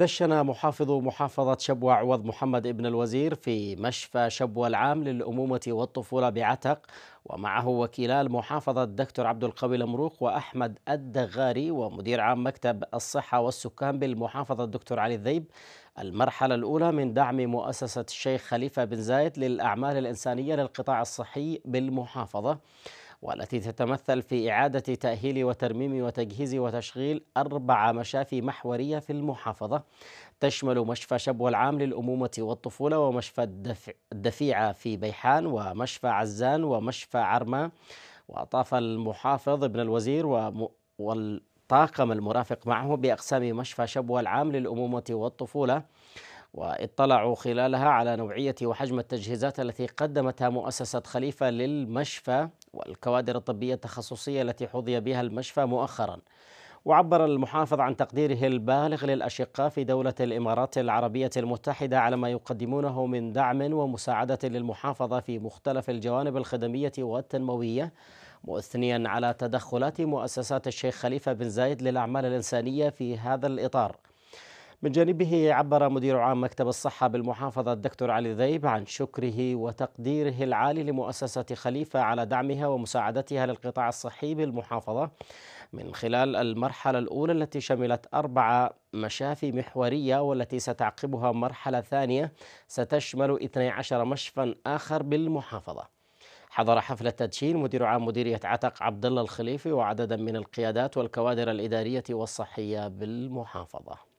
دشن محافظ محافظة شبوة عوض محمد ابن الوزير في مشفى شبوة العام للأمومة والطفولة بعتق ومعه وكيلا المحافظة الدكتور عبد القوي المروق وأحمد الدغاري ومدير عام مكتب الصحة والسكان بالمحافظة الدكتور علي الذيب المرحلة الأولى من دعم مؤسسة الشيخ خليفة بن زايد للأعمال الإنسانية للقطاع الصحي بالمحافظة والتي تتمثل في إعادة تأهيل وترميم وتجهيز وتشغيل أربع مشافي محورية في المحافظة تشمل مشفى شبوة العام للأمومة والطفولة ومشفى الدفيعة في بيحان ومشفى عزان ومشفى عرما وطاف المحافظ ابن الوزير وم... والطاقم المرافق معه بأقسام مشفى شبوة العام للأمومة والطفولة واطلعوا خلالها على نوعية وحجم التجهيزات التي قدمتها مؤسسة خليفة للمشفى والكوادر الطبية التخصصية التي حظي بها المشفى مؤخرا وعبر المحافظ عن تقديره البالغ للأشقاء في دولة الإمارات العربية المتحدة على ما يقدمونه من دعم ومساعدة للمحافظة في مختلف الجوانب الخدمية والتنموية مثنيا على تدخلات مؤسسات الشيخ خليفة بن زايد للأعمال الإنسانية في هذا الإطار من جانبه عبر مدير عام مكتب الصحة بالمحافظة الدكتور علي ذيب عن شكره وتقديره العالي لمؤسسة خليفة على دعمها ومساعدتها للقطاع الصحي بالمحافظة من خلال المرحلة الأولى التي شملت أربع مشافي محورية والتي ستعقبها مرحلة ثانية ستشمل 12 مشفى آخر بالمحافظة حضر حفل التدشين مدير عام مديرية عتق عبد الله الخليفي وعددا من القيادات والكوادر الإدارية والصحية بالمحافظة